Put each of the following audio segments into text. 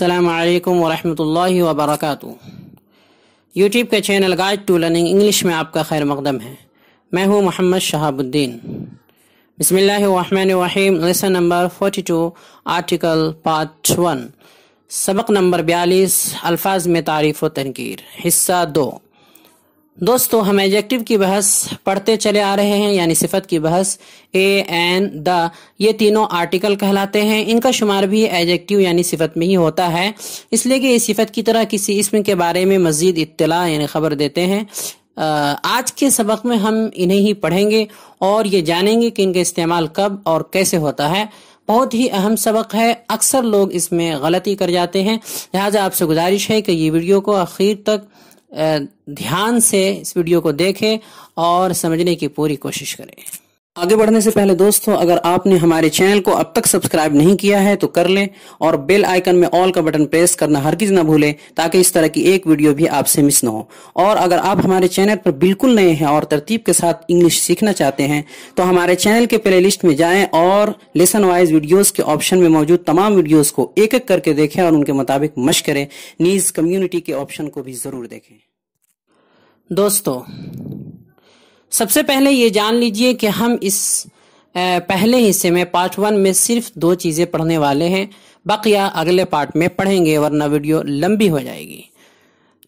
अल्लाम वरहमल वबरक यूट्यूब के channel guide to learning English में आपका खैर मकदम है मैं हूँ मोहम्मद शहाबुद्दीन बसमीम lesson number forty two article part one सबक नंबर बयालीस अल्फाज में तारीफ़ व तनकीर हिस्सा दो दोस्तों हम एडजेक्टिव की बहस पढ़ते चले आ रहे हैं यानी सिफत की बहस ए एन द ये तीनों आर्टिकल कहलाते हैं इनका शुमार भी एडजेक्टिव यानी सिफत में ही होता है इसलिए कि इस सिफत की तरह किसी इसम के बारे में मजीद इत्तला यानी खबर देते हैं आज के सबक में हम इन्हें ही पढ़ेंगे और ये जानेंगे कि इनका इस्तेमाल कब और कैसे होता है बहुत ही अहम सबक है अक्सर लोग इसमें गलती कर जाते हैं लिहाजा आपसे गुजारिश है कि ये वीडियो को आखिर तक ध्यान से इस वीडियो को देखें और समझने की पूरी कोशिश करें आगे बढ़ने से पहले दोस्तों अगर आपने हमारे चैनल को अब तक सब्सक्राइब नहीं किया है तो कर लें और बेल आइकन में ऑल का बटन प्रेस करना हर किसी ना भूलें ताकि इस तरह की एक वीडियो भी आपसे मिस ना हो और अगर आप हमारे चैनल पर बिल्कुल नए हैं और तरतीब के साथ इंग्लिश सीखना चाहते हैं तो हमारे चैनल के प्ले में जाएं और लेसन वाइज वीडियोज के ऑप्शन में मौजूद तमाम वीडियोज को एक एक करके देखें और उनके मुताबिक मश करें नीज कम्युनिटी के ऑप्शन को भी जरूर देखें दोस्तों सबसे पहले ये जान लीजिए कि हम इस पहले हिस्से में पार्ट वन में सिर्फ दो चीज़ें पढ़ने वाले हैं बकिया अगले पार्ट में पढ़ेंगे वरना वीडियो लंबी हो जाएगी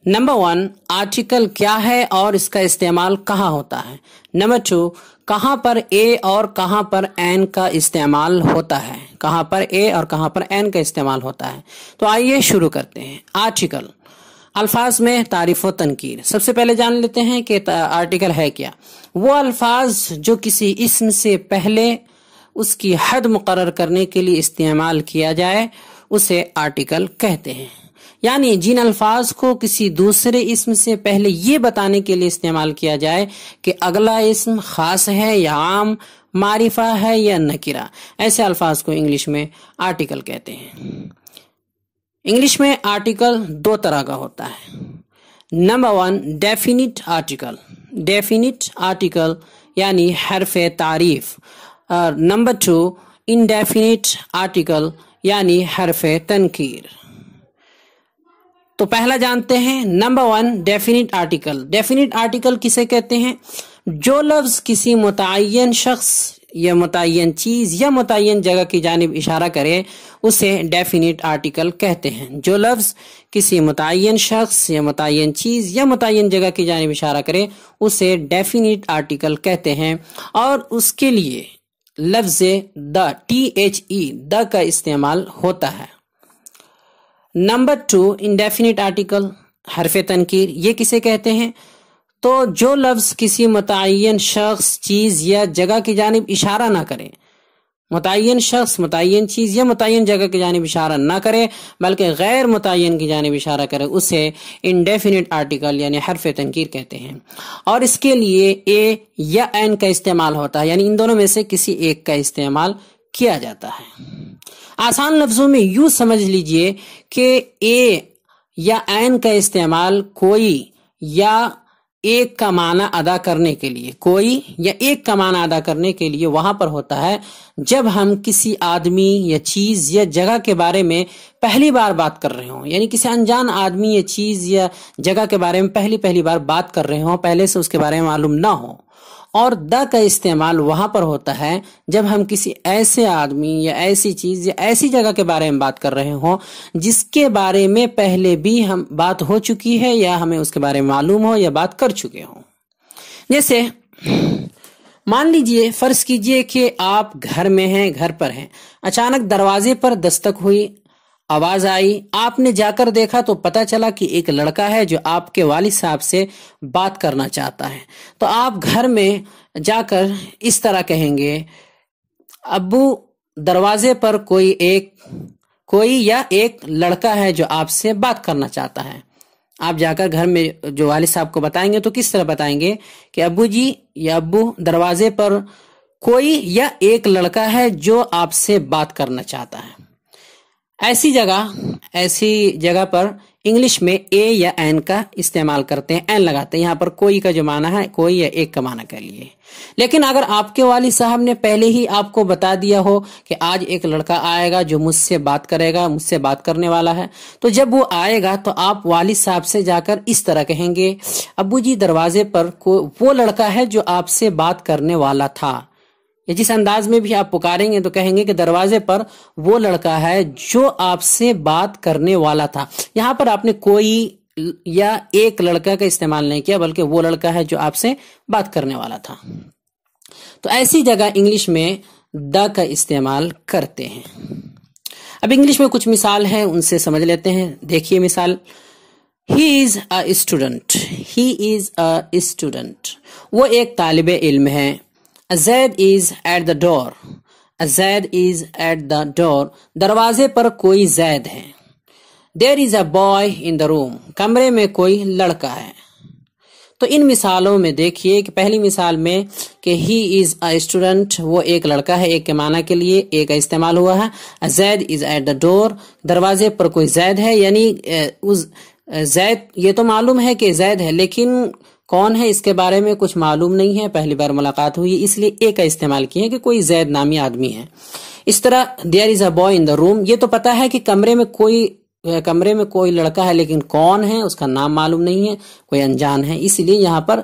नंबर वन आर्टिकल क्या है और इसका इस्तेमाल कहाँ होता है नंबर टू कहाँ पर ए और कहाँ पर एन का इस्तेमाल होता है कहाँ पर ए और कहाँ पर एन का इस्तेमाल होता है तो आइए शुरू करते हैं आर्टिकल अल्फाज में तारीफ व तनकीर सबसे पहले जान लेते हैं कि आर्टिकल है क्या वो अल्फाज जो किसी इसम से पहले उसकी हद मुकर करने के लिए इस्तेमाल किया जाए उसे आर्टिकल कहते हैं यानी जिन अल्फाज को किसी दूसरे इसम से पहले ये बताने के लिए इस्तेमाल किया जाए कि अगला इसम खास है या आम मारिफा है या नकिरा ऐसे अल्फाज को इंग्लिश में आर्टिकल कहते हैं इंग्लिश में आर्टिकल दो तरह का होता है number one definite article definite article यानी हरफ तारीफ और नंबर टू इनडेफिनिट आर्टिकल यानी हरफ तनकीर तो पहला जानते हैं number one definite article definite article किसे कहते हैं जो लफ्ज़ किसी मुतन शख्स या मुतन चीज़ या मुतन जगह की जानब इशारा करे उसे डेफिनेट आर्टिकल कहते हैं जो लफ्ज़ किसी मुतन शख्स या मुतन चीज़ या मुतन जगह की जानब इशारा करे उसे डेफिनेट आर्टिकल कहते हैं और उसके लिए लफ्ज़ the T H E the का इस्तेमाल होता है नंबर टू इनडेफिनिट आर्टिकल हरफ तनकीर ये किसे कहते हैं तो जो लफ्ज किसी मुतन शख्स चीज या जगह की जानब इशारा ना करें मुतन शख्स मुतन चीज़ या मुतन जगह की जानब इशारा ना करें बल्कि गैर मुतन की जानब इशारा करें उसे इनडेफिनिट आर्टिकल यानी हरफ तनकीर कहते हैं और इसके लिए ए या एन का इस्तेमाल होता है यानी इन दोनों में से किसी एक का इस्तेमाल किया जाता है आसान लफ्ज़ों में यू समझ लीजिए कि ए या एन का इस्तेमाल कोई या एक का माना अदा करने के लिए कोई या एक का माना अदा करने के लिए वहां पर होता है जब हम किसी आदमी या चीज या जगह के बारे में पहली बार बात कर रहे हो यानी किसी अनजान आदमी या चीज या जगह के बारे में पहली पहली बार बात कर रहे हो पहले से उसके बारे में मालूम ना हो और द का इस्तेमाल वहां पर होता है जब हम किसी ऐसे आदमी या ऐसी चीज़ या ऐसी जगह के बारे में बात कर रहे हो जिसके बारे में पहले भी हम बात हो चुकी है या हमें उसके बारे में मालूम हो या बात कर चुके हों जैसे मान लीजिए फर्ज कीजिए कि आप घर में हैं घर पर हैं अचानक दरवाजे पर दस्तक हुई आवाज आई आपने जाकर देखा तो पता चला कि एक लड़का है जो आपके वालिद साहब से बात करना चाहता है तो आप घर में जाकर इस तरह कहेंगे अबू दरवाजे पर कोई एक कोई या एक लड़का है जो आपसे बात करना चाहता है आप जाकर घर में जो वालिद साहब को बताएंगे तो किस तरह बताएंगे कि अबू जी या अबू दरवाजे पर कोई या एक लड़का है जो आपसे बात करना चाहता है ऐसी जगह ऐसी जगह पर इंग्लिश में ए या एन का इस्तेमाल करते हैं एन लगाते हैं यहाँ पर कोई का जो माना है कोई या एक का माना कर लिए लेकिन अगर आपके वाली साहब ने पहले ही आपको बता दिया हो कि आज एक लड़का आएगा जो मुझसे बात करेगा मुझसे बात करने वाला है तो जब वो आएगा तो आप वाली साहब से जाकर इस तरह कहेंगे अबू जी दरवाजे पर को वो लड़का है जो आपसे बात करने वाला था या जिस अंदाज में भी आप पुकारेंगे तो कहेंगे कि दरवाजे पर वो लड़का है जो आपसे बात करने वाला था यहां पर आपने कोई या एक लड़का का इस्तेमाल नहीं किया बल्कि वो लड़का है जो आपसे बात करने वाला था तो ऐसी जगह इंग्लिश में द का इस्तेमाल करते हैं अब इंग्लिश में कुछ मिसाल है उनसे समझ लेते हैं देखिए मिसाल he is a student he is a student वो एक तालब इल्म है Zaid is at the door Zaid is at the door दरवाजे पर कोई जैद है there is a boy in the room कमरे में कोई लड़का है तो इन मिसालों में देखिए कि पहली मिसाल में कि ही इज अ स्टूडेंट वो एक लड़का है एक के माना के लिए एक का इस्तेमाल हुआ है Zaid is at the door दरवाजे पर कोई जैद है यानी उस जैद ये तो मालूम है कि जैद है लेकिन कौन है इसके बारे में कुछ मालूम नहीं है पहली बार मुलाकात हुई इसलिए ए का इस्तेमाल किए कि कोई जैद नामी आदमी है इस तरह there is a boy in the room ये तो पता है कि कमरे में कोई कमरे में कोई लड़का है लेकिन कौन है उसका नाम मालूम नहीं है कोई अनजान है इसलिए यहाँ पर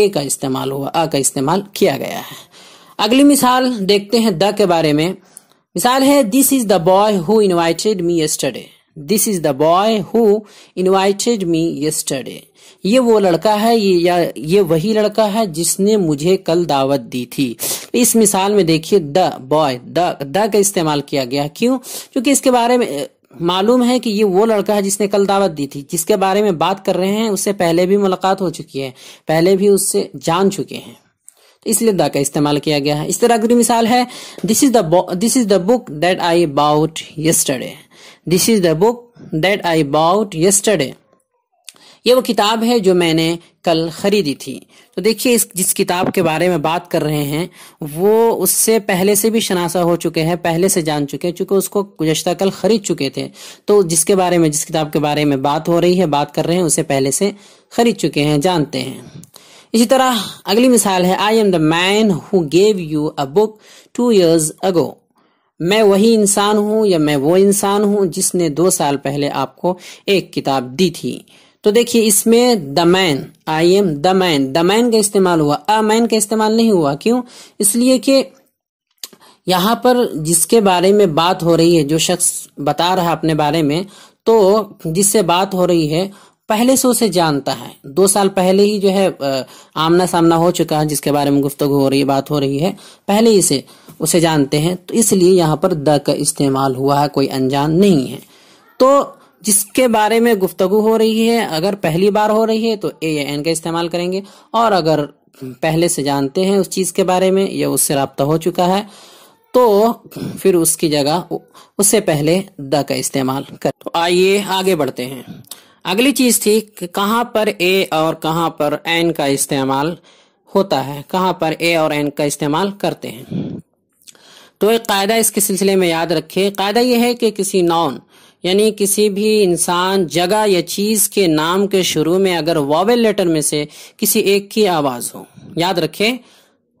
ए का इस्तेमाल हुआ अ का इस्तेमाल किया गया है अगली मिसाल देखते हैं द के बारे में मिसाल है this is the boy who invited me yesterday this is the boy who invited me yesterday ये वो लड़का है ये या ये वही लड़का है जिसने मुझे कल दावत दी थी इस मिसाल में देखिए द बॉय द द का इस्तेमाल किया गया क्यों क्योंकि इसके बारे में मालूम है कि ये वो लड़का है जिसने कल दावत दी थी जिसके बारे में बात कर रहे हैं उससे पहले भी मुलाकात हो चुकी है पहले भी उससे जान चुके हैं तो इसलिए द का इस्तेमाल किया गया है इस तरह अगली मिसाल है this is the this is the book that I about yesterday this is the book that I bought yesterday ये वो किताब है जो मैंने कल खरीदी थी तो देखिए इस जिस किताब के बारे में बात कर रहे हैं वो उससे पहले से भी शनासा हो चुके हैं पहले से जान चुके हैं चूंकि उसको गुजशत कल खरीद चुके थे तो जिसके बारे में जिस किताब के बारे में बात हो रही है बात कर रहे हैं उसे पहले से खरीद चुके हैं जानते हैं इसी तरह अगली मिसाल है I am the man who gave you a book two years ago मैं वही इंसान हूं या मैं वो इंसान हूं जिसने दो साल पहले आपको एक किताब दी थी तो देखिए इसमें the man I am the man the man का इस्तेमाल हुआ अ मैन का इस्तेमाल नहीं हुआ क्यों इसलिए कि यहां पर जिसके बारे में बात हो रही है जो शख्स बता रहा अपने बारे में तो जिससे बात हो रही है पहले से उसे जानता है दो साल पहले ही जो है आमना सामना हो चुका है जिसके बारे में गुफ्तगु हो रही है बात हो रही है पहले ही से उसे जानते हैं तो इसलिए यहाँ पर द का इस्तेमाल हुआ है कोई अनजान नहीं है तो जिसके बारे में गुफ्तगु हो रही है अगर पहली बार हो रही है तो ए या एन का इस्तेमाल करेंगे और अगर पहले से जानते हैं उस चीज़ के बारे में या उससे रबता हो चुका है तो फिर उसकी जगह उससे पहले द का इस्तेमाल कर तो आइए आगे बढ़ते हैं अगली चीज़ थी कहाँ पर ए और कहाँ पर एन का इस्तेमाल होता है कहाँ पर ए और एन का इस्तेमाल करते हैं तो एक कायदा इसके सिलसिले में याद रखे कायदा यह है कि किसी नॉन यानी किसी भी इंसान जगह या चीज़ के नाम के शुरू में अगर वॉवेल लेटर में से किसी एक की आवाज़ हो याद रखे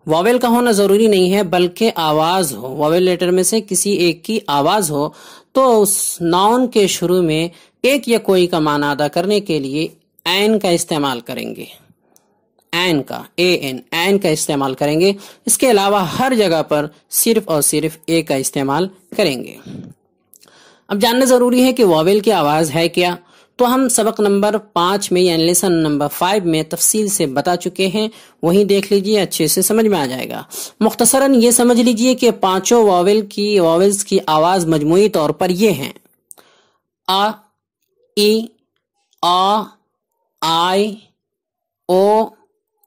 वॉवेल का होना ज़रूरी नहीं है बल्कि आवाज़ हो वॉवेल लेटर में से किसी एक की आवाज़ हो तो उस नाउन के शुरू में एक या कोई का माना अदा करने के लिए एन का इस्तेमाल करेंगे एन का ए एन एन का इस्तेमाल करेंगे इसके अलावा हर जगह पर सिर्फ और सिर्फ ए का इस्तेमाल करेंगे अब जानना जरूरी है कि वॉवेल की आवाज़ है क्या तो हम सबक नंबर पांच में यानी लेसन नंबर फाइव में तफसील से बता चुके हैं वहीं देख लीजिए अच्छे से समझ में आ जाएगा मुख्तसरन ये समझ लीजिए कि पांचों वॉवेल की वॉवेल्स की आवाज़ मजमू तौर पर यह है आ ई आ आई ओ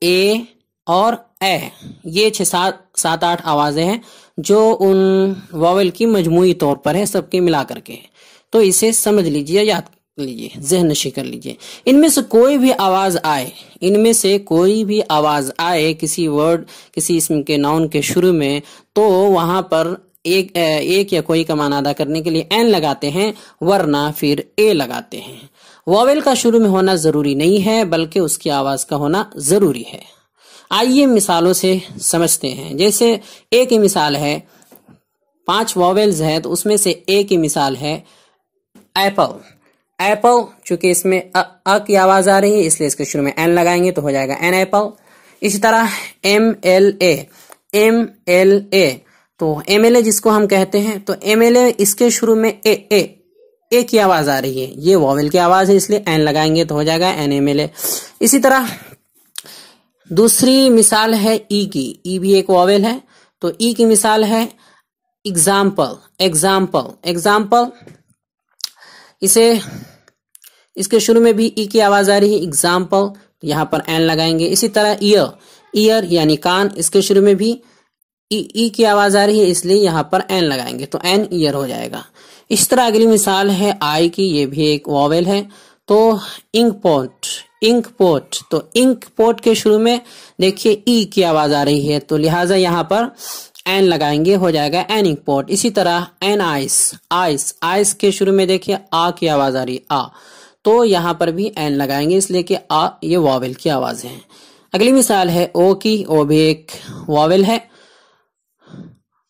ए और ए ये छः सात सात आठ आवाज़ें हैं जो उन वावल की मजमू तौर पर है सबके मिला करके तो इसे समझ लीजिए याद लीजिए जहन नशी कर लीजिए इनमें से कोई भी आवाज़ आए इनमें से कोई भी आवाज़ आए किसी वर्ड किसी इसम के नाउन के शुरू में तो वहाँ पर एक एक या कोई का माना अदा करने के लिए एन लगाते हैं वरना फिर ए लगाते हैं वॉवेल का शुरू में होना जरूरी नहीं है बल्कि उसकी आवाज का होना जरूरी है आइए मिसालों से समझते हैं जैसे एक ही मिसाल है पांच वॉवेल्स हैं तो उसमें से एक ही मिसाल है एप्पल एपव चूंकि इसमें अ, की आवाज आ रही है इसलिए इसके शुरू में एन लगाएंगे तो हो जाएगा एन एप्पल इसी तरह M L A M L A तो एम एल ए जिसको हम कहते हैं तो एम एल ए इसके शुरू में ए ए ए की आवाज आ रही है ये वॉवेल की आवाज है इसलिए एन लगाएंगे तो हो जाएगा एन एम एल ए इसी तरह दूसरी मिसाल है ई की ई भी एक वॉवेल है तो ई की मिसाल है एग्जाम्पल एग्जाम्पल एग्जाम्पल इसे इसके शुरू में भी ई की आवाज आ रही है एग्जाम्पल तो यहां पर एन लगाएंगे इसी तरह ईयर ईयर यानी कान इसके शुरू में भी ई की आवाज आ रही है इसलिए यहां पर एन लगाएंगे तो एन ईयर हो जाएगा इस तरह अगली मिसाल है आई की ये भी एक वॉवेल है तो इंक पोर्ट इंक पोर्ट तो इंक पोर्ट के शुरू में देखिए ई की आवाज आ रही है तो लिहाजा यहाँ पर एन लगाएंगे हो जाएगा एन इंक पोर्ट इसी तरह एन आइस आइस आइस के शुरू में देखिए आ की आवाज आ रही है आ तो यहाँ पर भी एन लगाएंगे इसलिए कि आ ये वॉवेल की आवाज है अगली मिसाल है ओ की ओ भी एक वॉवेल है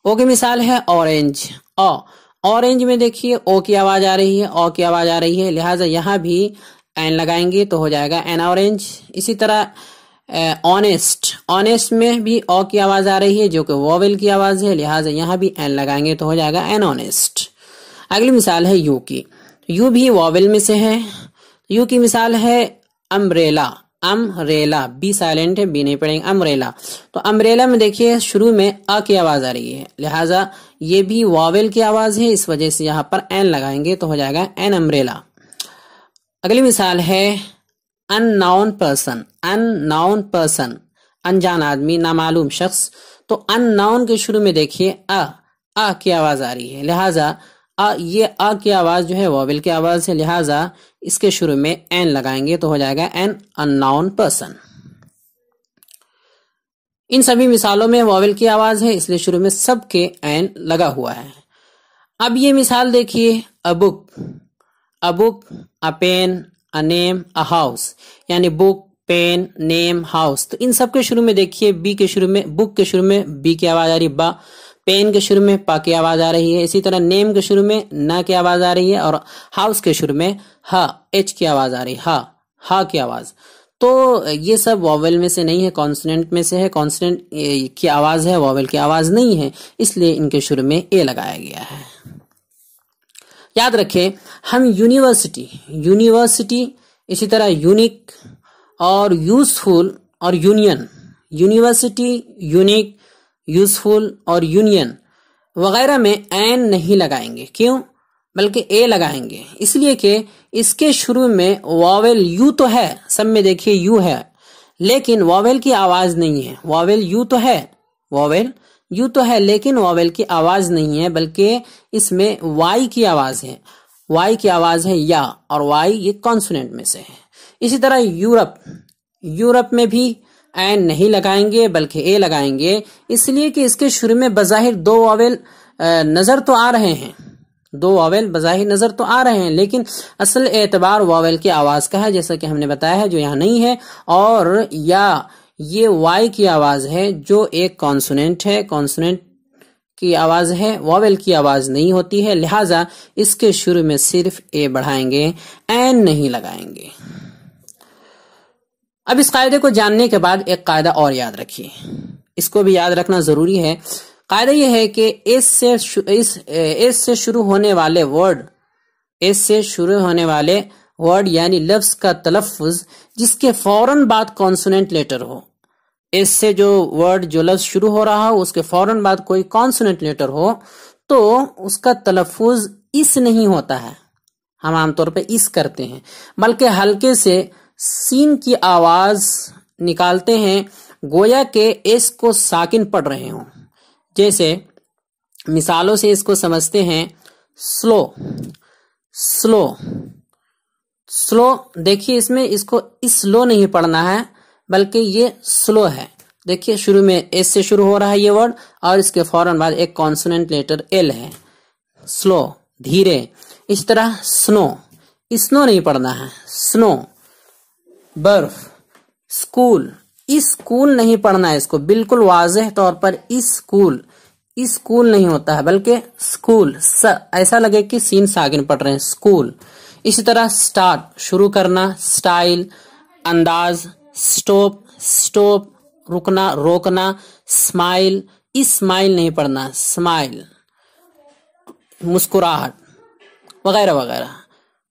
ओ की मिसाल है ऑरेंज ऑ ऑरेंज में देखिए ओ की आवाज आ रही है ओ की आवाज आ रही है लिहाजा यहाँ भी एन लगाएंगे तो हो जाएगा एन ऑरेंज इसी तरह ऑनेस्ट ऑनेस्ट में भी ओ की आवाज आ रही है जो कि वोवेल की आवाज है लिहाजा यहाँ भी एन लगाएंगे तो हो जाएगा एन ऑनेस्ट अगली मिसाल है यू की यू भी वोवेल में से है यू की मिसाल है अम्ब्रेला अमरेला बी साइलेंट है बी नहीं पढ़ेंगे अमरेला तो अमरेला में देखिए शुरू में अ की आवाज आ रही है लिहाजा ये भी वावेल की आवाज है इस वजह से यहां पर एन लगाएंगे तो हो जाएगा एन अमरेला अगली मिसाल है unknown person unknown person अनजान आदमी नामालूम शख्स तो अन नाउन के शुरू में देखिए अ अ की आवाज आ रही है लिहाजा आ ये आ की आवाज़ जो है वॉवल की आवाज़ है लिहाजा इसके शुरू में एन लगाएंगे तो हो जाएगा एन अनाउन पर्सन इन सभी मिसालों में वॉवल की आवाज़ है इसलिए शुरू में सबके एन लगा हुआ है अब ये मिसाल देखिए a book a book a a pen a name a house यानी बुक पेन नेम हाउस तो इन सब के शुरू में देखिए बी के शुरू में बुक के शुरू में बी की आवाज़ आ रही बा पेन के शुरू में पा की आवाज आ रही है इसी तरह नेम के शुरू में न की आवाज आ रही है और हाउस के शुरू में ह एच की आवाज आ रही है हा हा की आवाज़ तो ये सब वॉवेल में से नहीं है कॉन्सनेंट में से है कॉन्सनेंट की आवाज़ है वॉवेल की आवाज़ नहीं है इसलिए इनके शुरू में ए लगाया गया है याद रखें हम यूनिवर्सिटी यूनिवर्सिटी इसी तरह यूनिक और यूजफुल और यूनियन यूनिवर्सिटी यूनिक यूजफुल और यूनियन वगैरह में एन नहीं लगाएंगे क्यों बल्कि ए लगाएंगे इसलिए कि इसके शुरू में वावेल यू तो है सब में देखिए यू है लेकिन वावेल की आवाज नहीं है वावेल यू तो है वावेल यू तो है लेकिन वावेल की आवाज नहीं है बल्कि इसमें वाई की आवाज है वाई की आवाज है या और वाई ये कॉन्सोनेंट में से है इसी तरह यूरोप यूरोप में भी एन नहीं लगाएंगे बल्कि ए लगाएंगे इसलिए कि इसके शुरू में बज़ाहिर दो वावेल नज़र तो आ रहे हैं दो वावेल बज़ाहिर नज़र तो आ रहे हैं लेकिन असल एतबार वावेल की आवाज़ का है जैसा कि हमने बताया है जो यहाँ नहीं है और या ये वाई की आवाज़ है जो एक कॉन्सोनेंट है कॉन्सोनेंट की आवाज़ है वावेल की आवाज़ नहीं होती है लिहाजा इसके शुरू में सिर्फ ए बढ़ाएंगे एन नहीं लगाएंगे अब इस कायदे को जानने के बाद एक कायदा और याद रखिए इसको भी याद रखना ज़रूरी है कायदा यह है कि एस से इस एस से शुरू होने वाले वर्ड एस से शुरू होने वाले वर्ड यानी लफ्ज़ का तलफ़ जिसके फौरन बाद कॉन्सोनेंट लेटर हो एस से जो वर्ड जो लफ्ज़ शुरू हो रहा हो उसके फौरन बाद कोई कॉन्सोनेंट लेटर हो तो उसका तलफ़ इस नहीं होता है हम आमतौर पर इस करते हैं बल्कि हल्के से सीन की आवाज निकालते हैं गोया के एस को साकिन पढ़ रहे हों जैसे मिसालों से इसको समझते हैं स्लो स्लो स्लो देखिए इसमें इसको स्लो इस नहीं पढ़ना है बल्कि ये स्लो है देखिए शुरू में एस से शुरू हो रहा है ये वर्ड और इसके फौरन बाद एक कॉन्सोनेंट लेटर एल है स्लो धीरे इस तरह स्नो स्नो नहीं पढ़ना है स्नो बर्फ स्कूल स्कूल नहीं पढ़ना है इसको बिल्कुल वाजह तौर पर स्कूल स्कूल नहीं होता है बल्कि स्कूल स ऐसा लगे कि सीन सागिन पढ़ रहे हैं स्कूल इसी तरह स्टार्ट शुरू करना स्टाइल अंदाज स्टॉप स्टॉप रुकना रोकना स्माइल स्माइल नहीं पढ़ना स्माइल मुस्कुराहट वगैरह वगैरह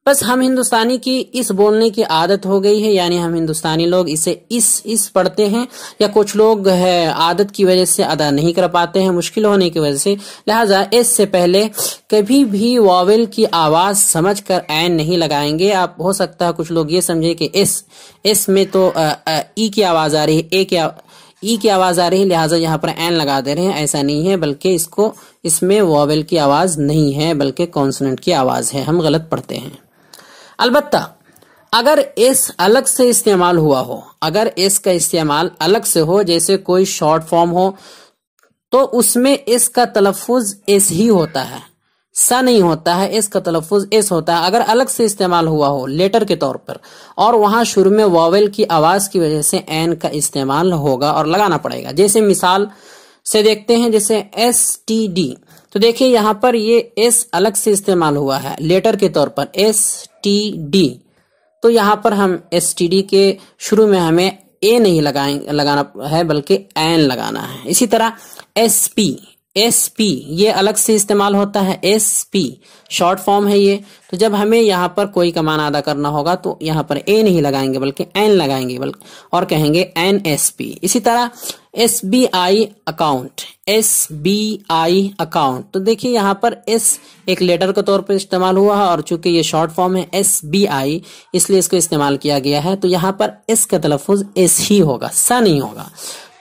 बस हम हिंदुस्तानी की इस बोलने की आदत हो गई है यानी हम हिंदुस्तानी लोग इसे इस इस पढ़ते हैं या कुछ लोग है आदत की वजह से अदा नहीं कर पाते हैं मुश्किल होने की वजह से लिहाजा इससे पहले कभी भी वॉवेल की आवाज समझ कर एन नहीं लगाएंगे आप हो सकता है कुछ लोग ये समझे कि एस एस में तो ई की आवाज आ रही है ए की ई की आवाज आ रही है लिहाजा यहाँ पर एन लगा दे रहे हैं ऐसा नहीं है बल्कि इसको इसमें वॉवेल की आवाज नहीं है बल्कि कॉन्सोनेंट की आवाज है हम गलत पढ़ते हैं अलबत्ता अगर एस अलग से इस्तेमाल हुआ हो अगर एस का इस्तेमाल अलग से हो जैसे कोई शॉर्ट फॉर्म हो तो उसमें एस का तलफुज एस ही होता है सा नहीं होता है एस का तलफुज एस होता है अगर अलग से इस्तेमाल हुआ हो लेटर के तौर पर और वहां शुरू में वॉवेल की आवाज की वजह से एन का इस्तेमाल होगा और लगाना पड़ेगा जैसे मिसाल से देखते हैं जैसे एस टी डी तो देखिए यहां पर ये एस अलग से इस्तेमाल हुआ है लेटर के तौर पर एस टी डी तो यहाँ पर हम एस टी डी के शुरू में हमें ए नहीं लगाए लगाना है बल्कि एन लगाना है इसी तरह एस पी एस पी ये अलग से इस्तेमाल होता है एस पी शॉर्ट फॉर्म है ये तो जब हमें यहाँ पर कोई कमान अदा करना होगा तो यहाँ पर ए नहीं लगाएंगे बल्कि एन लगाएंगे बल्कि और कहेंगे एन एस पी इसी तरह S B I account S B I account तो देखिए यहाँ पर एस एक लेटर के तौर पर इस्तेमाल हुआ है और चूंकि ये शॉर्ट फॉर्म है एस बी आई इसलिए इसको इस्तेमाल किया गया है तो यहाँ पर एस का तलफुज एस ही होगा सा नहीं होगा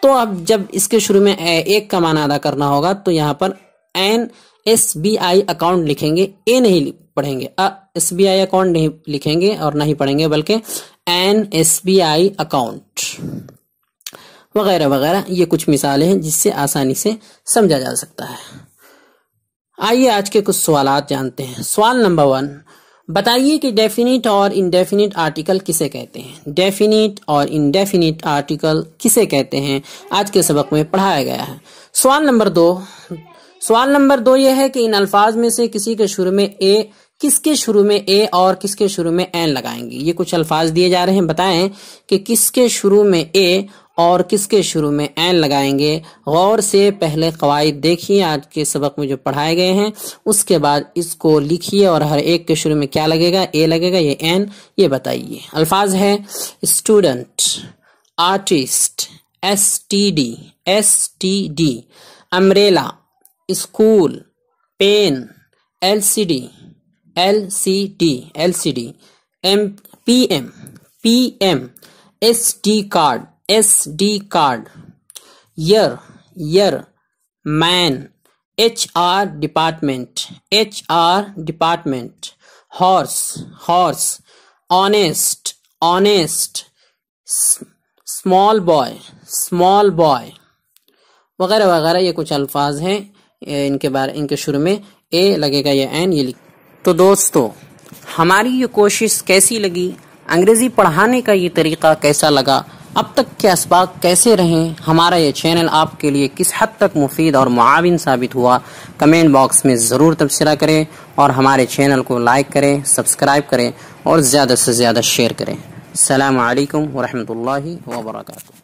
तो अब जब इसके शुरू में एक का माना अदा करना होगा तो यहाँ पर N S B I account लिखेंगे ए नहीं पढ़ेंगे एस बी आई अकाउंट नहीं लिखेंगे और नहीं पढ़ेंगे बल्कि N S B I account वगैरह वगैरह ये कुछ मिसालें हैं जिससे आसानी से समझा जा सकता है आइए आज के कुछ सवाल जानते हैं सवाल नंबर वन बताइए कि डेफिनेट और इनडेफिनिट आर्टिकल किसे कहते हैं डेफिनेट और इनडेफिनिट आर्टिकल किसे कहते हैं आज के सबक में पढ़ाया गया है सवाल नंबर दो सवाल नंबर दो यह है कि इन अल्फाज में से किसी के शुरू में ए किसके शुरू में ए और किसके शुरू में एन लगाएंगे ये कुछ अल्फाज दिए जा रहे हैं बताएं कि किसके शुरू में ए और किसके शुरू में एन लगाएंगे गौर से पहले कवायद देखिए आज के सबक में जो पढ़ाए गए हैं उसके बाद इसको लिखिए और हर एक के शुरू में क्या लगेगा ए लगेगा ये एन ये बताइए अल्फाज है student artist S T D S T D umbrella school pen L C D L C D L C D M P M P M S T card S D card year year man H R department H R department horse horse honest honest small boy small boy वगैरह वगैरह ये कुछ अल्फाज हैं इनके बारे इनके शुरू में ए लगेगा या एन ये तो दोस्तों हमारी ये कोशिश कैसी लगी अंग्रेज़ी पढ़ाने का ये तरीका कैसा लगा अब तक के इसबाक कैसे रहें हमारा ये चैनल आपके लिए किस हद तक मुफीद और मुआवन साबित हुआ कमेंट बॉक्स में ज़रूर तबसरा करें और हमारे चैनल को लाइक करें सब्सक्राइब करें और ज़्यादा से ज़्यादा शेयर करें अलकम वरहमल वर्का